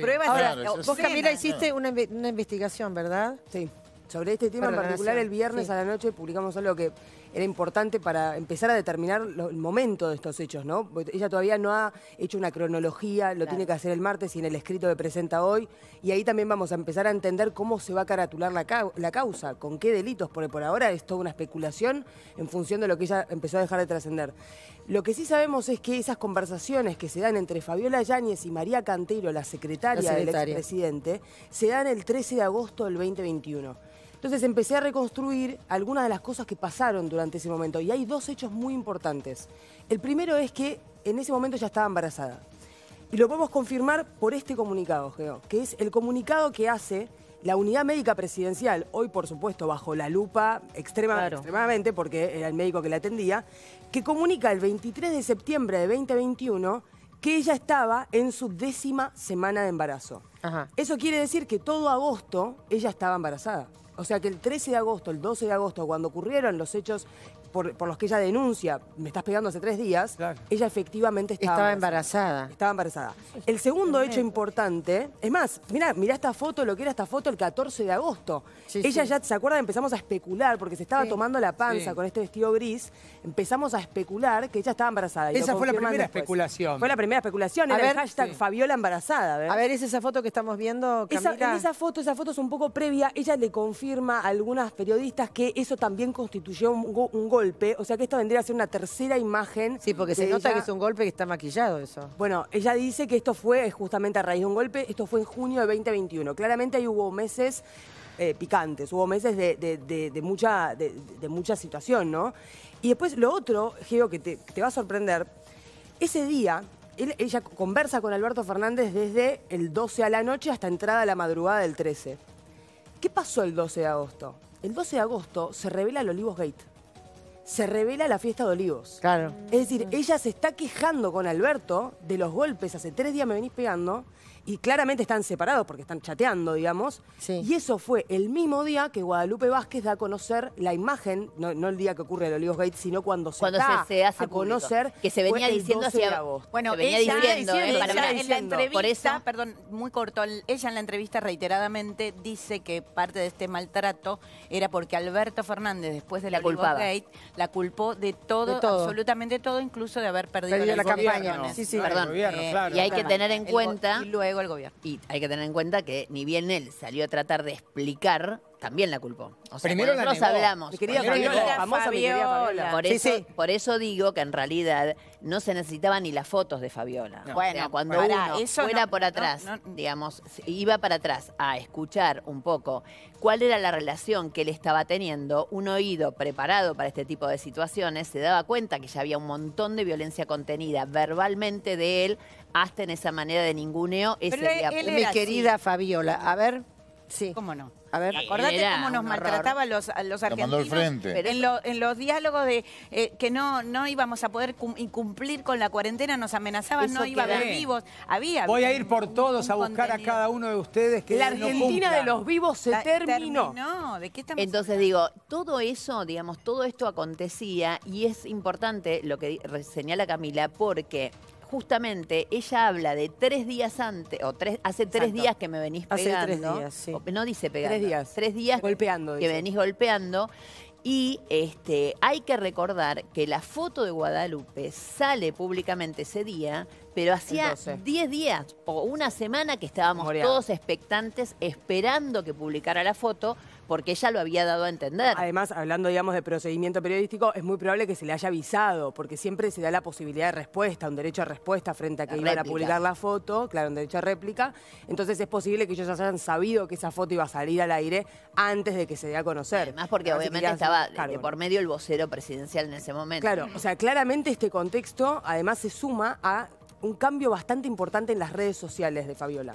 pruebas. vos, Camila, hiciste una, investigación, ¿verdad? Sí. Sobre este tema en particular, el viernes a la noche publicamos algo que era importante para empezar a determinar el momento de estos hechos, ¿no? ella todavía no ha hecho una cronología, lo tiene que hacer el martes y en el escrito que presenta hoy, y ahí también vamos a empezar a entender cómo se va a caratular la, la causa, con qué delitos, porque por ahora es toda una especulación en función de lo que ella empezó a dejar de trascender. Lo que sí sabemos es que esas conversaciones que se dan entre Fabiola Yáñez y María Cantero, la secretaria, del expresidente, se dan el 13 de agosto del 2021. Entonces empecé a reconstruir algunas de las cosas que pasaron durante ese momento y hay dos hechos muy importantes. El primero es que en ese momento ya estaba embarazada. Y lo podemos confirmar por este comunicado, que es el comunicado que hace la unidad médica presidencial, hoy por supuesto bajo la lupa extrema, extremadamente, porque era el médico que la atendía, que comunica el 23 de septiembre de 2021 que ella estaba en su décima semana de embarazo. Eso quiere decir que todo agosto ella estaba embarazada. O sea que el 13 de agosto, el 12 de agosto, cuando ocurrieron los hechos por, los que ella denuncia, me estás pegando hace tres días, ella efectivamente estaba, estaba embarazada. Estaba embarazada. El segundo hecho importante, es más, mira mira esta foto, lo que era esta foto el 14 de agosto. ella ya, ¿se acuerdan? Empezamos a especular porque se estaba tomando la panza con este vestido gris. Empezamos a especular que ella estaba embarazada. esa fue la primera especulación. Fue la primera especulación, a era ver, el hashtag Fabiola embarazada. A ver, es esa foto que estamos viendo, Esa, esa foto, esa foto es un poco previa. Ella le confirma a algunas periodistas que eso también constituyó un, un golpe o sea que esto vendría a ser una tercera imagen. Sí, porque se nota que es un golpe que está maquillado eso. Bueno, ella dice que esto fue justamente a raíz de un golpe, esto fue en junio de 2021. Claramente ahí hubo meses eh, picantes, hubo meses de, mucha, situación, ¿no? Y después lo otro, Geo, que te, va a sorprender, ese día ella conversa con Alberto Fernández desde el 12 a la noche hasta entrada a la madrugada del 13. ¿Qué pasó el 12 de agosto? El 12 de agosto se revela el Olivos Gate se revela la fiesta de Olivos. Claro. Es decir, ella se está quejando con Alberto de los golpes. Hace tres días me venís pegando y claramente están separados porque están chateando, digamos. Sí. Y eso fue el mismo día que Guadalupe Vázquez da a conocer la imagen, no, el día que ocurre el Olivos Gate, sino cuando se da hace a conocer. Que se venía diciendo hacia Bueno, venía diciendo, en la entrevista, perdón, muy corto, ella en la entrevista reiteradamente dice que parte de este maltrato era porque Alberto Fernández, después de la Olivos Gate, la culpó de todo, absolutamente todo, incluso de haber perdido, la campaña. Sí, sí. Perdón. Eh, y hay que tener en cuenta... luego el gobierno. Y hay que tener en cuenta que ni bien él salió a tratar de explicar también la culpó. O sea, Primero nosotros hablamos. querida Fabiola, famosa Por, eso, por eso digo que en realidad no se necesitaban ni las fotos de Fabiola. Bueno, cuando uno fuera por atrás, digamos, iba para atrás a escuchar un poco cuál era la relación que él estaba teniendo, un oído preparado para este tipo de situaciones, se daba cuenta que ya había un montón de violencia contenida verbalmente de él, hasta en esa manera de ninguneo. Ese Pero Mi querida Fabiola, a ver, sí. ¿Cómo no? A ver, acordate cómo nos maltrataba los, los argentinos. En, los diálogos de eh, que no, no íbamos a poder cumplir con la cuarentena, nos amenazaban, no iba a haber vivos. Había. Voy a ir por todos a buscar a cada uno de ustedes que La Argentina de los vivos se terminó. No, ¿de qué estamos Entonces digo, todo eso, digamos, todo esto acontecía y es importante lo que señala Camila porque justamente ella habla de tres días antes, o tres, hace tres días que me venís pegando. no dice pegando. Tres días. Tres días. Golpeando. Que venís golpeando. Y este, hay que recordar que la foto de Guadalupe sale públicamente ese día pero hacía 10 días o una semana que estábamos todos expectantes, esperando que publicara la foto, porque ella lo había dado a entender. Además, hablando, digamos, de procedimiento periodístico, es muy probable que se le haya avisado, porque siempre se da la posibilidad de respuesta, un derecho a respuesta frente a que iban a publicar la foto, claro, un derecho a réplica. Entonces es posible que ellos ya hayan sabido que esa foto iba a salir al aire antes de que se dé a conocer. Además, porque obviamente estaba por medio el vocero presidencial en ese momento. Claro, o sea, claramente este contexto además se suma a un cambio bastante importante en las redes sociales de Fabiola.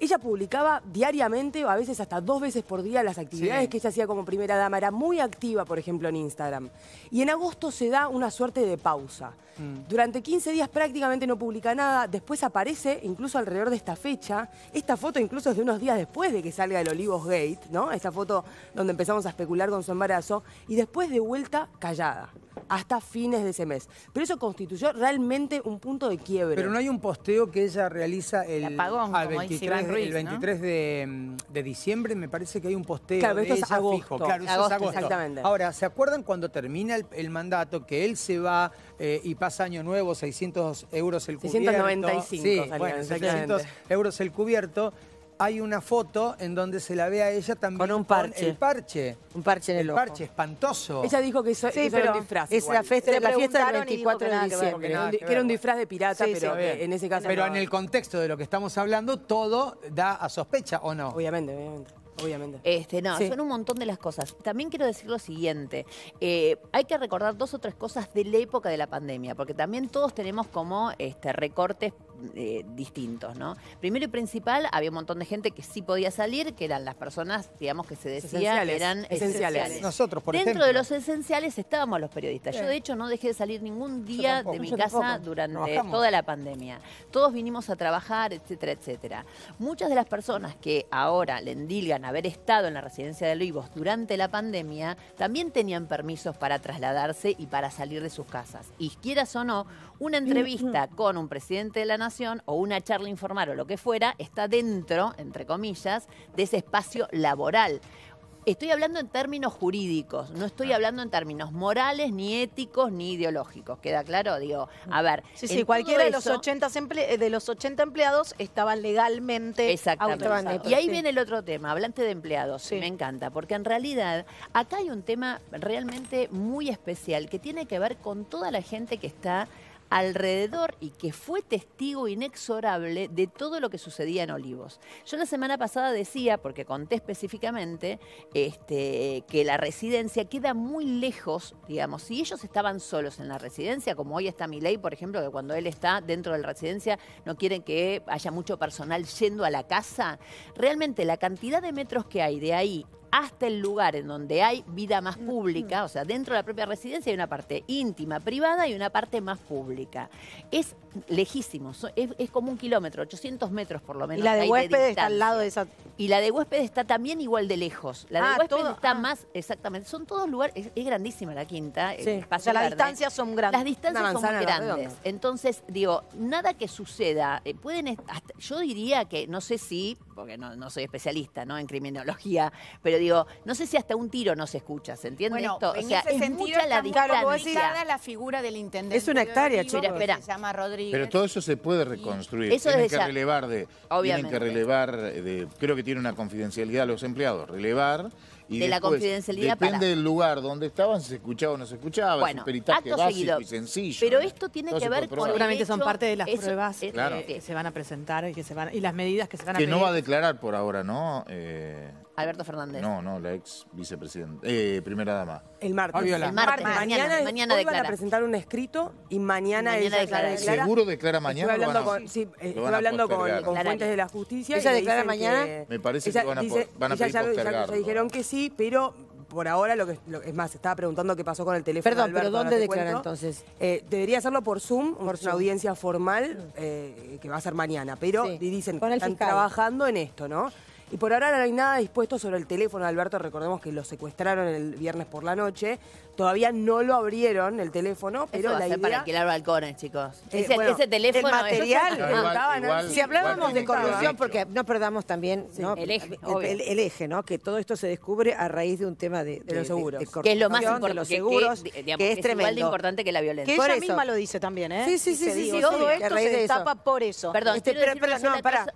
Ella publicaba diariamente, o a veces hasta dos veces por día, las actividades que ella hacía como primera dama. Era muy activa, por ejemplo, en Instagram. Y en agosto se da una suerte de pausa. Mm. Durante 15 días prácticamente no publica nada. Después aparece, incluso alrededor de esta fecha, esta foto incluso es de unos días después de que salga el Olivos Gate, ¿no? Esta foto donde empezamos a especular con su embarazo. Y después de vuelta callada hasta fines de ese mes. Pero eso constituyó realmente un punto de quiebre. Pero no hay un posteo que ella realiza el, apagón, 23 el 23 de, mm, de, diciembre me parece que hay un posteo de ella es agosto, fijo. Claro, agosto, eso es agosto. Exactamente. Ahora, ¿se acuerdan cuando termina el, el mandato que él se va eh, y pasa año nuevo, 600 euros el cubierto? 695. Sí, bueno, 600 euros el cubierto hay una foto en donde se la ve a ella también con un parche. el parche. Un parche en el, el ojo. parche espantoso. Ella dijo que eso, era un disfraz. Es la fiesta, la fiesta del 24 de diciembre. Que, era un disfraz de pirata, pero en ese caso Pero en el contexto de lo que estamos hablando, todo da a sospecha, ¿o no? Obviamente, obviamente. Obviamente. Este, no, son un montón de las cosas. También quiero decir lo siguiente. Eh, hay que recordar dos o tres cosas de la época de la pandemia, porque también todos tenemos como este, recortes eh, distintos, ¿no? Primero y principal, había un montón de gente que sí podía salir, que eran las personas, digamos, que se decía esenciales. eran esenciales. Nosotros, por Dentro de los esenciales estábamos los periodistas. Yo, de hecho, no dejé de salir ningún día de mi casa durante toda la pandemia. Todos vinimos a trabajar, etcétera, etcétera. Muchas de las personas que ahora le a haber estado en la residencia de Olivos durante la pandemia, también tenían permisos para trasladarse y para salir de sus casas. Y quieras o no, una entrevista con un presidente de la nación o una charla informal o lo que fuera está dentro, entre comillas, de ese espacio laboral. Estoy hablando en términos jurídicos, no estoy ah. hablando en términos morales, ni éticos, ni ideológicos. ¿Queda claro? Digo, a ver. Sí, sí, cualquiera de, los 80 eh, de los 80 empleados estaba legalmente. Exactamente. Y ahí viene el otro tema, hablante de empleados. Me encanta, porque en realidad acá hay un tema realmente muy especial que tiene que ver con toda la gente que está alrededor y que fue testigo inexorable de todo lo que sucedía en Olivos. Yo la semana pasada decía, porque conté específicamente, este, que la residencia queda muy lejos, digamos, si ellos estaban solos en la residencia, como hoy está mi ley, por ejemplo, que cuando él está dentro de la residencia no quieren que haya mucho personal yendo a la casa, realmente la cantidad de metros que hay de ahí hasta el lugar en donde hay vida más pública, o sea, dentro de la propia residencia hay una parte íntima, privada y una parte más pública. Es lejísimo, es, como un kilómetro, 800 metros por lo menos. Y la de huésped está al lado de esa... Y la de huésped está también igual de lejos. La de ah, huésped está ah. más, exactamente, son todos lugares, es, grandísima la quinta. Sí. El o las distancias son grandes. Las distancias son grandes. Entonces, digo, nada que suceda, eh, pueden, yo diría que, no sé si, porque no, soy especialista en criminología, pero no sé si hasta un tiro no se escucha, ¿se entiende esto? es mucha la distancia. la figura del intendente. Es una hectárea, chicos. Se llama Rodríguez. Pero todo eso se puede reconstruir. tienen que relevar de, tienen que relevar de, creo que tiene una confidencialidad los empleados, relevar y depende del lugar donde estaban si se escuchaba o no se escuchaba bueno, es un peritaje básico y sencillo pero esto tiene que ver con seguramente son parte de las pruebas que, se van a presentar y que se van y las medidas que se van a a que no va a declarar por ahora no eh, Alberto Fernández. No, no, la ex vicepresidenta, eh, primera dama. El martes. El martes, Mañana, mañana, van a presentar un escrito y mañana, ella declara. ¿Seguro declara mañana? Estuve hablando, con, sí, hablando con, fuentes de la justicia. ¿Ella declara mañana? Me parece que van a pedir ya, ya- dijeron que sí, pero por ahora, lo que es más, estaba preguntando qué pasó con el teléfono. Perdón, pero ¿dónde declara entonces? Eh, debería hacerlo por Zoom, una audiencia formal eh, que va a ser mañana, pero dicen que están trabajando en esto, ¿no? Y por ahora no hay nada dispuesto sobre el teléfono de Alberto. Recordemos que lo secuestraron el viernes por la noche. Todavía no lo abrieron el teléfono, pero Eso va la a ser idea... para alquilar balcones, chicos. Eh, ese, ese, teléfono... El material. si hablábamos de corrupción, porque no perdamos también el, eje, el, eje, ¿no? Que todo esto se descubre a raíz de un tema de, los seguros. que es lo más importante. que, es, tremendo. igual de importante que la violencia. Que ella misma lo dice también, ¿eh? Sí, sí, sí. sí, sí todo esto se destapa por eso. Perdón, este, no, para,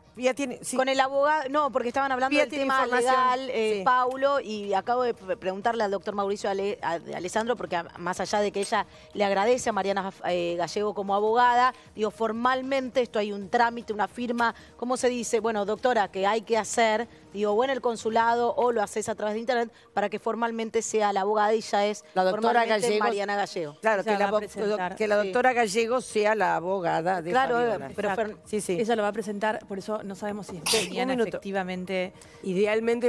Con el abogado... No, porque estaban hablando del tema legal, eh, Paulo, y acabo de preguntarle al doctor Mauricio Alessandro, porque más allá de que ella le agradece a Mariana eh, Gallego como abogada, digo, formalmente esto hay un trámite, una firma, ¿cómo se dice? Bueno, doctora, que hay que hacer, digo, o en el consulado o lo haces a través de internet para que formalmente sea la abogada y ya es la doctora Gallego, Mariana Gallego. Claro, que la, doctora Gallego sea la abogada de Claro, eh, pero, sí, sí. ella lo va a presentar, por eso no sabemos si es efectivamente Idealmente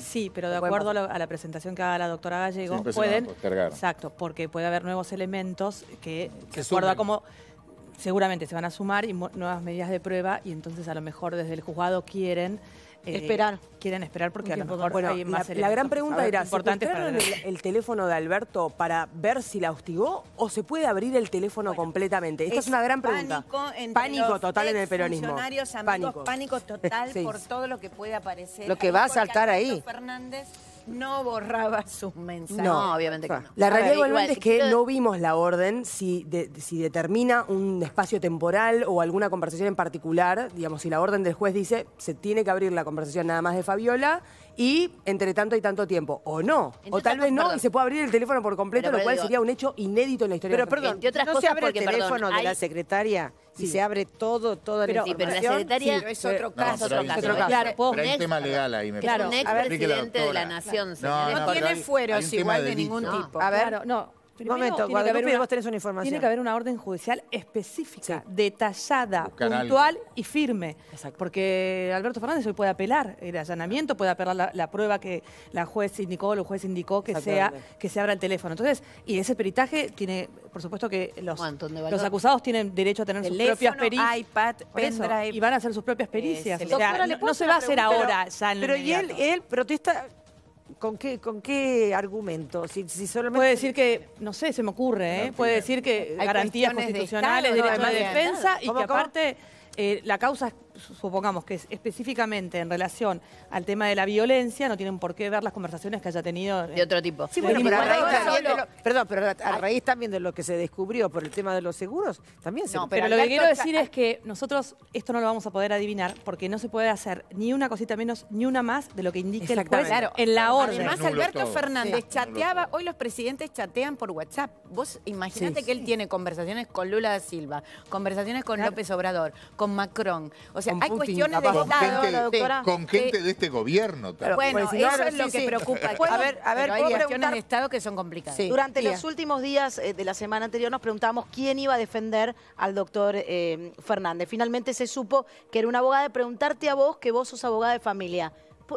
sí, pero de acuerdo a, la presentación que haga la doctora Gallego, pueden. Exacto, porque puede haber nuevos elementos que, se de seguramente se van a sumar y nuevas medidas de prueba y entonces a lo mejor desde el juzgado quieren eh, esperar. Quieren esperar porque a lo mejor hay más la, la gran pregunta era, importante para... el, el, teléfono de Alberto para ver si la hostigó o se puede abrir el teléfono completamente? Esta es, una gran pregunta. Pánico, pánico total en el peronismo. pánico. total por todo lo que puede aparecer. Lo que va a saltar ahí. Fernández no borraba sus mensajes. No, obviamente que no. La realidad igualmente es que no vimos la orden si, si determina un espacio temporal o alguna conversación en particular. Digamos, si la orden del juez dice se tiene que abrir la conversación nada más de Fabiola y entre tanto y tanto tiempo. O no. o tal vez no y se puede abrir el teléfono por completo, lo cual sería un hecho inédito en la historia. Pero perdón, entre otras ¿no cosas se abre el teléfono de la secretaria? Si se abre todo, toda pero, la información. pero la secretaria... es otro caso. No, otro caso. Claro, pero hay un tema legal ahí. Me claro, un presidente de la nación. No, tiene fueros igual de ningún tipo. A ver, no. Momento, una información. Tiene que haber una orden judicial específica, detallada, puntual y firme. Porque Alberto Fernández hoy puede apelar el allanamiento, puede apelar la, prueba que la juez indicó, el juez indicó que sea que se abra el teléfono. Entonces, y ese peritaje tiene, por supuesto que los, los acusados tienen derecho a tener sus propias pericias. iPad, Y van a hacer sus propias pericias. Eh, no, se va a hacer ahora ya Pero él protesta ¿Con qué, argumento? Si, Puede decir que, no sé, se me ocurre, ¿eh? puede decir que garantías constitucionales, derecho derechos de defensa y que aparte eh, la causa supongamos que es específicamente en relación al tema de la violencia, no tienen por qué ver las conversaciones que haya tenido. Eh, de otro tipo. Sí, bueno, pero, a raíz también de lo, que se descubrió por el tema de los seguros, también se... No, pero, lo que quiero decir es que nosotros esto no lo vamos a poder adivinar porque no se puede hacer ni una cosita menos ni una más de lo que indique el juez claro. en la orden. Además, Alberto Fernández chateaba, hoy los presidentes chatean por WhatsApp. Vos imaginate que él tiene conversaciones con Lula da Silva, conversaciones con López Obrador, con Macron hay cuestiones de Estado. doctora, con gente de este gobierno también. bueno, eso es lo que preocupa. A ver, a ver, hay cuestiones Estado que son complicadas. Durante los últimos días eh, de la semana anterior nos preguntábamos quién iba a defender al doctor eh, Fernández. Finalmente se supo que era una abogada de preguntarte a vos, que vos sos abogada de familia.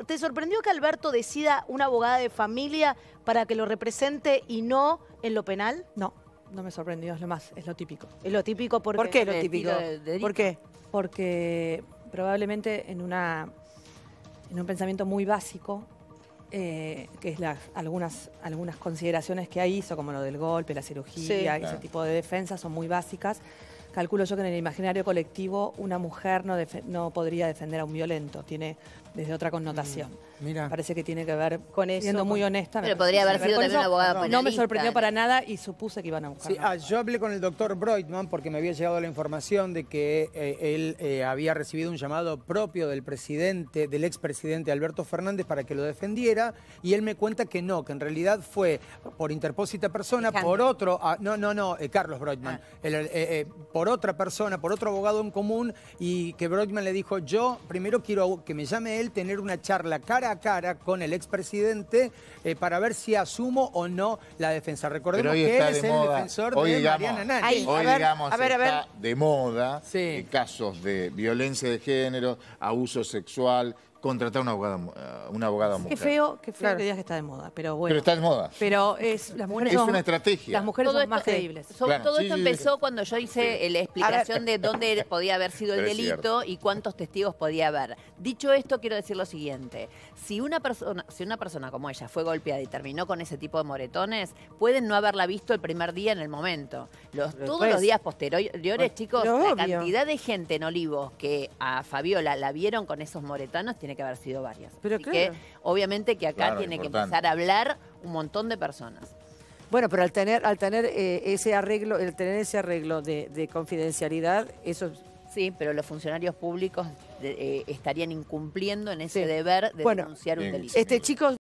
¿Te sorprendió que Alberto decida una abogada de familia para que lo represente y no en lo penal? No, no me sorprendió, es lo más, es lo típico. Es lo típico porque... ¿Por qué lo típico? ¿Por qué? porque probablemente en, una, en un pensamiento muy básico, eh, que es algunas, algunas consideraciones que hay, hizo, como lo del golpe, la cirugía, ese tipo de defensas son muy básicas. Calculo yo que en el imaginario colectivo una mujer no, no podría defender a un violento, tiene desde otra connotación. Mm, Mira. Parece que tiene que ver con eso. Siendo muy honesta. Pero podría haber sido también abogada penalista. No me sorprendió para nada y supuse que iban a buscar. Ah, yo hablé con el doctor Breitman porque me había llegado la información de que eh, él eh, había recibido un llamado propio del presidente, del expresidente Alberto Fernández para que lo defendiera y él me cuenta que no, que en realidad fue por interpósita persona, por otro, ah, no, no, no, eh, Carlos Breitman, ah. por otra persona, por otro abogado en común y que Breitman le dijo, yo primero quiero que me llame tener una charla cara a cara con el expresidente eh, para ver si asumo o no la defensa. Recordemos que él es el defensor de Mariana Nani. hoy, digamos, está de moda eh, casos de violencia de género, abuso sexual, contratar una abogada, una abogada mujer. Qué feo, qué feo que digas que está de moda, pero bueno. Pero está de moda. Pero es, las mujeres es una estrategia. Las mujeres todo son más creíbles. todo esto empezó cuando yo hice la explicación de dónde podía haber sido el delito y cuántos testigos podía haber. Dicho esto, quiero decir lo siguiente. Si una persona, si una persona como ella fue golpeada y terminó con ese tipo de moretones, pueden no haberla visto el primer día en el momento. Los, todos los días posteriores, pues, chicos, la cantidad de gente en Olivos que a Fabiola la vieron con esos moretanos tiene que haber sido varias. Pero que obviamente que acá tiene que empezar a hablar un montón de personas. Bueno, pero al tener, al tener eh, ese arreglo, el tener ese arreglo de, confidencialidad, eso Sí, pero los funcionarios públicos eh, estarían incumpliendo en ese deber de denunciar un delito. Este chico